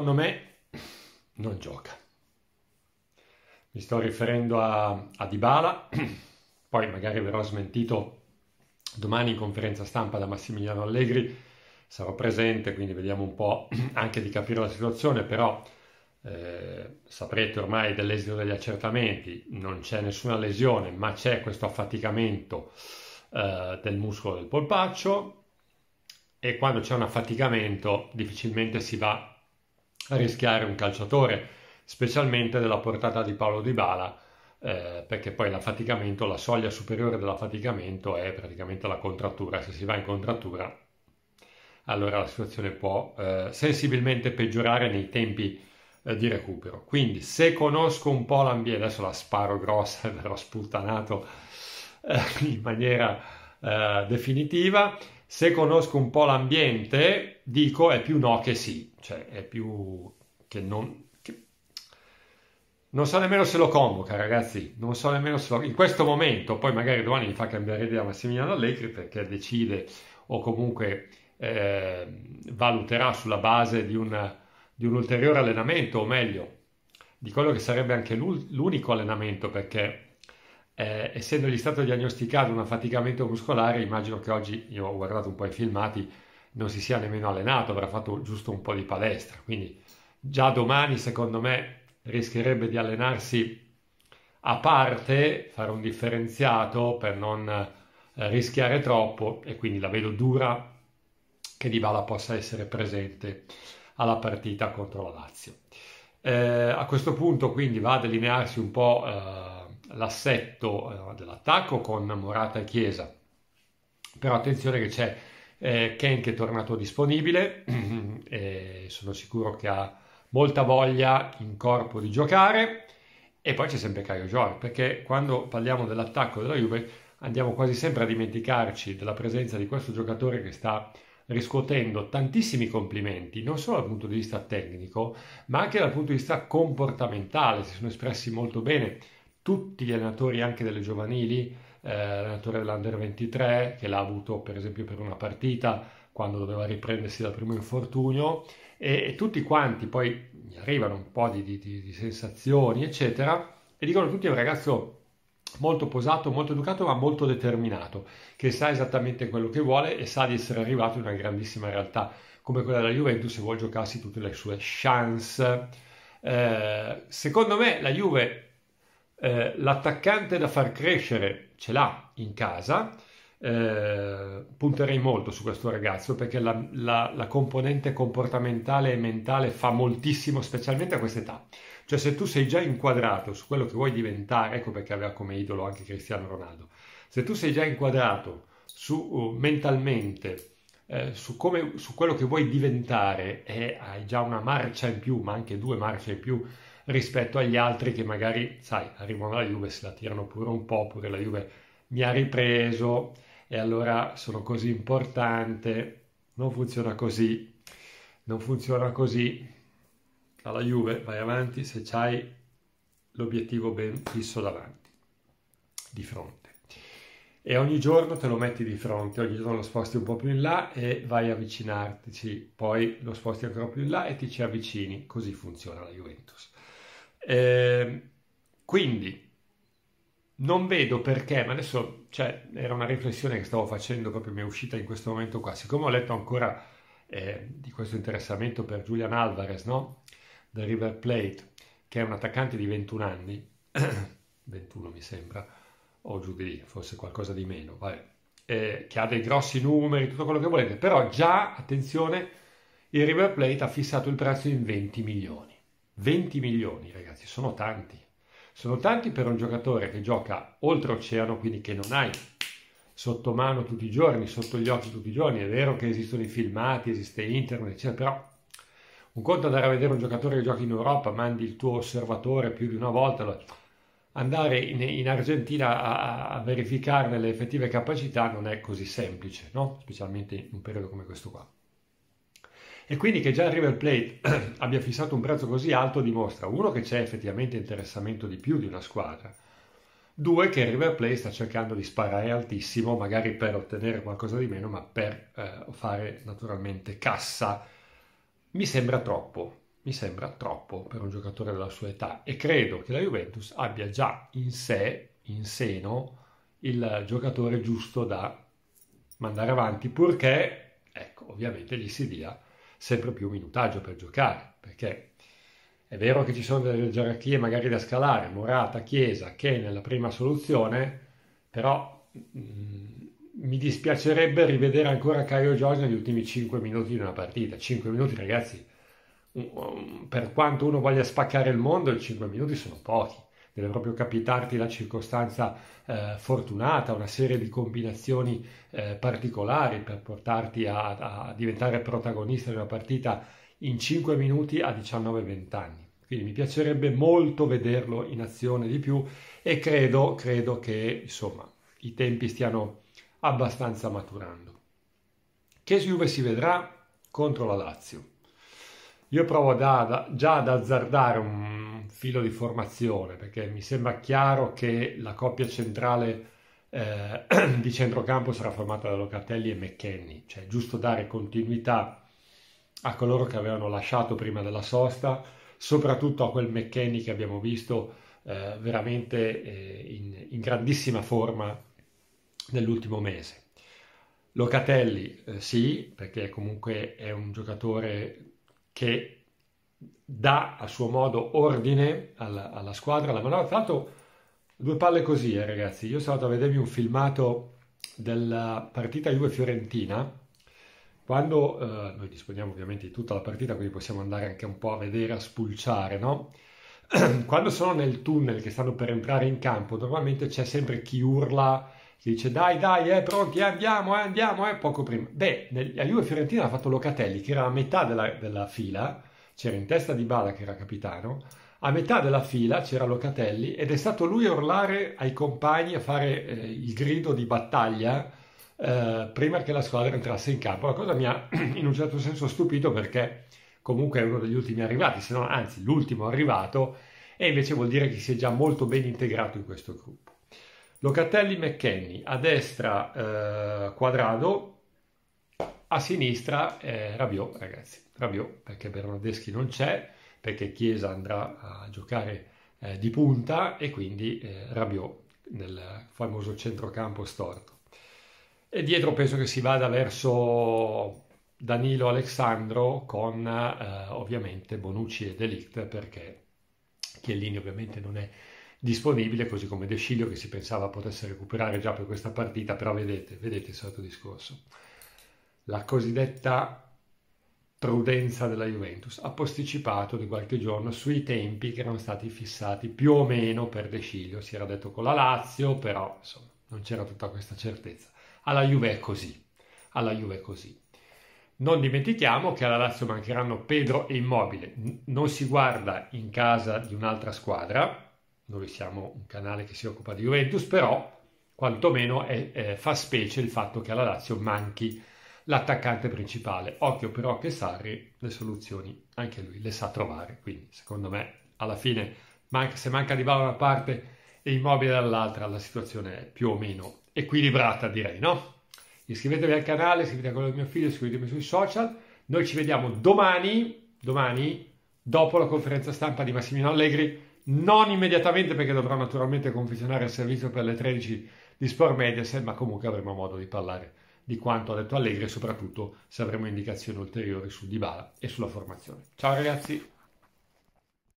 secondo me non gioca. Mi sto riferendo a, a Dybala, poi magari verrò smentito domani in conferenza stampa da Massimiliano Allegri, sarò presente, quindi vediamo un po' anche di capire la situazione, però eh, saprete ormai dell'esito degli accertamenti, non c'è nessuna lesione, ma c'è questo affaticamento eh, del muscolo del polpaccio e quando c'è un affaticamento difficilmente si va rischiare un calciatore, specialmente della portata di Paolo Di Bala, eh, perché poi l'affaticamento, la soglia superiore dell'affaticamento è praticamente la contrattura. Se si va in contrattura, allora la situazione può eh, sensibilmente peggiorare nei tempi eh, di recupero. Quindi, se conosco un po' l'ambiente, adesso la sparo grossa, e verrò sputtanato eh, in maniera eh, definitiva se conosco un po' l'ambiente, dico è più no che sì, cioè è più che non... Che... Non so nemmeno se lo convoca, ragazzi, non so nemmeno se lo... In questo momento, poi magari domani mi fa cambiare idea Massimiliano Allegri perché decide o comunque eh, valuterà sulla base di, una, di un ulteriore allenamento, o meglio, di quello che sarebbe anche l'unico allenamento perché eh, essendogli stato diagnosticato un affaticamento muscolare, immagino che oggi, io ho guardato un po' i filmati, non si sia nemmeno allenato, avrà fatto giusto un po' di palestra, quindi già domani secondo me rischierebbe di allenarsi a parte, fare un differenziato per non eh, rischiare troppo e quindi la vedo dura che Dybala possa essere presente alla partita contro la Lazio. Eh, a questo punto quindi va a delinearsi un po' eh, l'assetto eh, dell'attacco con Morata e Chiesa. Però attenzione che c'è eh, Ken che è tornato disponibile e sono sicuro che ha molta voglia in corpo di giocare. E poi c'è sempre Caio Gior, perché quando parliamo dell'attacco della Juve andiamo quasi sempre a dimenticarci della presenza di questo giocatore che sta riscuotendo tantissimi complimenti, non solo dal punto di vista tecnico, ma anche dal punto di vista comportamentale, si sono espressi molto bene tutti gli allenatori anche delle giovanili, eh, l'allenatore dell'Under 23 che l'ha avuto per esempio per una partita quando doveva riprendersi dal primo infortunio e, e tutti quanti poi mi arrivano un po' di, di, di, sensazioni eccetera e dicono tutti è un ragazzo molto posato, molto educato ma molto determinato che sa esattamente quello che vuole e sa di essere arrivato in una grandissima realtà come quella della Juventus se vuole giocarsi tutte le sue chance eh, secondo me la Juve eh, l'attaccante da far crescere ce l'ha in casa, eh, punterei molto su questo ragazzo perché la, la, la, componente comportamentale e mentale fa moltissimo, specialmente a questa età. Cioè se tu sei già inquadrato su quello che vuoi diventare, ecco perché aveva come idolo anche Cristiano Ronaldo, se tu sei già inquadrato su, uh, mentalmente eh, su, come, su quello che vuoi diventare e hai già una marcia in più, ma anche due marce in più rispetto agli altri che magari, sai, arrivano alla Juve, se la tirano pure un po', pure la Juve mi ha ripreso e allora sono così importante. Non funziona così, non funziona così. Alla Juve vai avanti se c'hai l'obiettivo ben fisso davanti, di fronte. E ogni giorno te lo metti di fronte, ogni giorno lo sposti un po' più in là e vai a avvicinartici, poi lo sposti ancora più in là e ti ci avvicini, così funziona la Juventus. Eh, quindi non vedo perché, ma adesso cioè, era una riflessione che stavo facendo proprio, mi è uscita in questo momento qua, siccome ho letto ancora eh, di questo interessamento per Julian Alvarez, no? del River Plate, che è un attaccante di 21 anni, 21 mi sembra, o giù di lì, forse qualcosa di meno, eh, che ha dei grossi numeri, tutto quello che volete, però già, attenzione, il River Plate ha fissato il prezzo in 20 milioni. 20 milioni, ragazzi, sono tanti. Sono tanti per un giocatore che gioca oltreoceano, quindi che non hai sotto mano tutti i giorni, sotto gli occhi tutti i giorni. È vero che esistono i filmati, esiste internet, eccetera, però un conto andare a vedere un giocatore che gioca in Europa, mandi il tuo osservatore più di una volta, andare in, in Argentina a, a, verificarne le effettive capacità non è così semplice, no? specialmente in un periodo come questo qua. E quindi che già il River Plate abbia fissato un prezzo così alto dimostra, uno, che c'è effettivamente interessamento di più di una squadra, due, che il River Plate sta cercando di sparare altissimo, magari per ottenere qualcosa di meno, ma per eh, fare naturalmente cassa. Mi sembra troppo, mi sembra troppo per un giocatore della sua età e credo che la Juventus abbia già in sé, in seno, il giocatore giusto da mandare avanti, purché, ecco, ovviamente gli si dia sempre più minutaggio per giocare, perché è vero che ci sono delle gerarchie magari da scalare, Morata, Chiesa, che nella prima soluzione, però mh, mm, mi dispiacerebbe rivedere ancora Caio Giorgio negli ultimi 5 minuti di una partita. 5 minuti, ragazzi, per quanto uno voglia spaccare il mondo, i 5 minuti sono pochi deve proprio capitarti la circostanza eh, fortunata, una serie di combinazioni eh, particolari per portarti a, a, diventare protagonista di una partita in 5 minuti a 19-20 anni. Quindi mi piacerebbe molto vederlo in azione di più e credo, credo che insomma, i tempi stiano abbastanza maturando. Che Juve si vedrà contro la Lazio? Io provo da, da, già ad azzardare un, filo di formazione, perché mi sembra chiaro che la coppia centrale eh, di centrocampo sarà formata da Locatelli e McKenny, cioè giusto dare continuità a coloro che avevano lasciato prima della sosta, soprattutto a quel McKenny che abbiamo visto eh, veramente eh, in, in, grandissima forma nell'ultimo mese. Locatelli eh, sì, perché comunque è un giocatore che dà a suo modo ordine alla, alla squadra, alla manovra. Tra l'altro, due palle così, eh, ragazzi. Io sono andato a vedermi un filmato della partita Juve-Fiorentina. Quando eh, noi disponiamo ovviamente di tutta la partita, quindi possiamo andare anche un po' a vedere, a spulciare, no? Quando sono nel tunnel che stanno per entrare in campo, normalmente c'è sempre chi urla si dice dai dai eh, pronti eh, andiamo eh, andiamo eh, poco prima beh nel, a Juve Fiorentina ha fatto Locatelli che era a metà della, della fila c'era in testa di Bala che era capitano, a metà della fila c'era Locatelli ed è stato lui a urlare ai compagni a fare eh, il grido di battaglia eh, prima che la squadra entrasse in campo. La cosa mi ha in un certo senso stupito perché comunque è uno degli ultimi arrivati, se no anzi l'ultimo arrivato e invece vuol dire che si è già molto ben integrato in questo gruppo. Locatelli McKenny, a destra eh, Quadrado, a sinistra eh, Rabiot, ragazzi, Rabiot perché Bernardeschi non c'è, perché Chiesa andrà a giocare eh, di punta e quindi eh, Rabiot nel famoso centrocampo storto. E dietro penso che si vada verso Danilo Alessandro con eh, ovviamente Bonucci e Delict perché Chiellini ovviamente non è disponibile, così come De Sciglio che si pensava potesse recuperare già per questa partita, però vedete, vedete il solito discorso la cosiddetta prudenza della Juventus, ha posticipato di qualche giorno sui tempi che erano stati fissati più o meno per De Sciglio, si era detto con la Lazio, però insomma non c'era tutta questa certezza. Alla Juve è così, alla Juve è così. Non dimentichiamo che alla Lazio mancheranno Pedro e Immobile, non si guarda in casa di un'altra squadra, noi siamo un canale che si occupa di Juventus, però quantomeno è, è, eh, fa specie il fatto che alla Lazio manchi l'attaccante principale. Occhio però che Sarri le soluzioni anche lui le sa trovare, quindi secondo me alla fine manca, se manca di ballo da una parte e Immobile dall'altra la situazione è più o meno equilibrata direi, no? Iscrivetevi al canale, iscrivetevi a quello del mio figlio, iscrivetevi sui social. Noi ci vediamo domani, domani, dopo la conferenza stampa di Massimino Allegri, non immediatamente perché dovrò naturalmente confezionare il servizio per le 13 di Sport Mediaset, ma comunque avremo modo di parlare di quanto ha detto Allegri e soprattutto se avremo indicazioni ulteriori su Dybala e sulla formazione. Ciao ragazzi!